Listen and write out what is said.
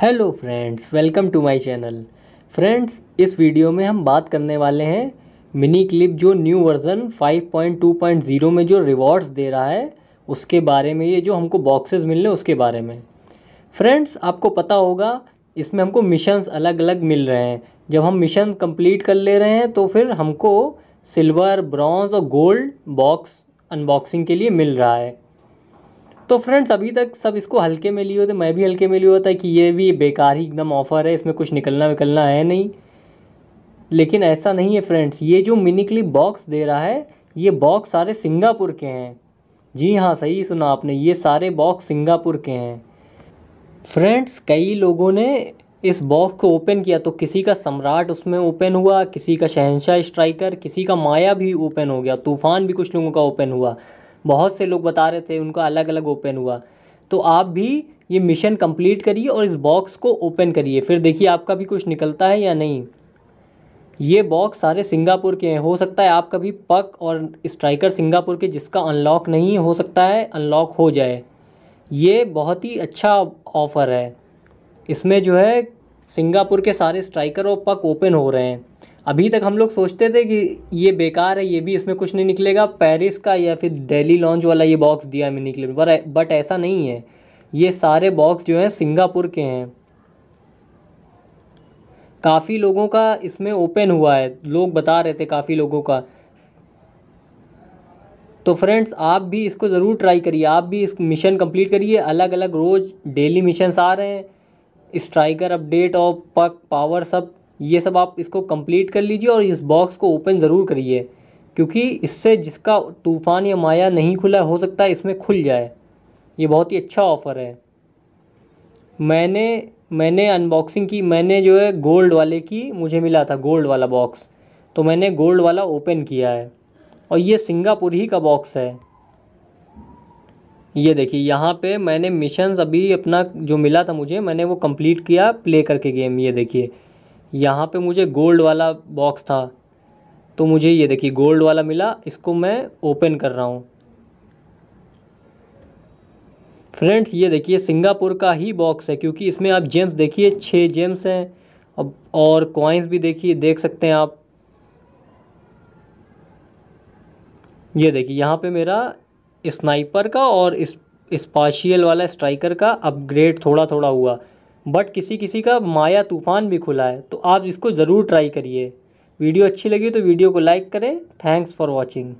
hello friends welcome to my channel friends इस video में हम बात करने वाले हैं मिनी क्लिप जो न्यू वर्ज़न 5.2.0 में जो रिवॉर्ड्स दे रहा है उसके बारे में ये जो हमको बॉक्सेस मिल रहे हैं उसके बारे में फ्रेंड्स आपको पता होगा इसमें हमको मिशंस अलग अलग मिल रहे हैं जब हम मिशन कम्प्लीट कर ले रहे हैं तो फिर हमको सिल्वर ब्रॉन्ज और गोल्ड बॉक्स अनबॉक्सिंग के लिए मिल रहा है तो फ्रेंड्स अभी तक सब इसको हल्के में लिए होते मैं भी हल्के में लिए होता कि ये भी बेकार ही एकदम ऑफ़र है इसमें कुछ निकलना विकलना है नहीं लेकिन ऐसा नहीं है फ्रेंड्स ये जो मिनी क्लिप बॉक्स दे रहा है ये बॉक्स सारे सिंगापुर के हैं जी हाँ सही सुना आपने ये सारे बॉक्स सिंगापुर के हैं फ्रेंड्स कई लोगों ने इस बॉक्स को ओपन किया तो किसी का सम्राट उसमें ओपन हुआ किसी का शहनशाह स्ट्राइकर किसी का माया भी ओपन हो गया तूफ़ान भी कुछ लोगों का ओपन हुआ बहुत से लोग बता रहे थे उनका अलग अलग ओपन हुआ तो आप भी ये मिशन कंप्लीट करिए और इस बॉक्स को ओपन करिए फिर देखिए आपका भी कुछ निकलता है या नहीं ये बॉक्स सारे सिंगापुर के हैं हो सकता है आपका भी पक और स्ट्राइकर सिंगापुर के जिसका अनलॉक नहीं हो सकता है अनलॉक हो जाए ये बहुत ही अच्छा ऑफ़र है इसमें जो है सिंगापुर के सारे स्ट्राइकर और पक ओपन हो रहे हैं अभी तक हम लोग सोचते थे कि ये बेकार है ये भी इसमें कुछ नहीं निकलेगा पेरिस का या फिर दिल्ली लॉन्च वाला ये बॉक्स दिया हमें निकले पर बट ऐसा नहीं है ये सारे बॉक्स जो हैं सिंगापुर के हैं काफ़ी लोगों का इसमें ओपन हुआ है लोग बता रहे थे काफ़ी लोगों का तो फ्रेंड्स आप भी इसको ज़रूर ट्राई करिए आप भी इस मिशन कंप्लीट करिए अलग अलग रोज़ डेली मिशन आ रहे हैं स्ट्राइकर अपडेट और पक पावर सब ये सब आप इसको कंप्लीट कर लीजिए और इस बॉक्स को ओपन ज़रूर करिए क्योंकि इससे जिसका तूफ़ान या माया नहीं खुला हो सकता इसमें खुल जाए ये बहुत ही अच्छा ऑफ़र है मैंने मैंने अनबॉक्सिंग की मैंने जो है गोल्ड वाले की मुझे मिला था गोल्ड वाला बॉक्स तो मैंने गोल्ड वाला ओपन किया है और ये सिंगापुर ही का बॉक्स है ये देखिए यहाँ पे मैंने मिशन अभी अपना जो मिला था मुझे मैंने वो कंप्लीट किया प्ले करके गेम ये देखिए यहाँ पे मुझे गोल्ड वाला बॉक्स था तो मुझे ये देखिए गोल्ड वाला मिला इसको मैं ओपन कर रहा हूँ फ्रेंड्स ये देखिए सिंगापुर का ही बॉक्स है क्योंकि इसमें आप जेम्स देखिए छः जेम्स हैं अब और कॉइन्स भी देखिए देख सकते हैं आप ये देखिए यहाँ पे मेरा स्नाइपर का और इस स्पाशियल वाला स्ट्राइकर का अपग्रेड थोड़ा थोड़ा हुआ बट किसी किसी का माया तूफ़ान भी खुला है तो आप इसको ज़रूर ट्राई करिए वीडियो अच्छी लगी तो वीडियो को लाइक करें थैंक्स फॉर वॉचिंग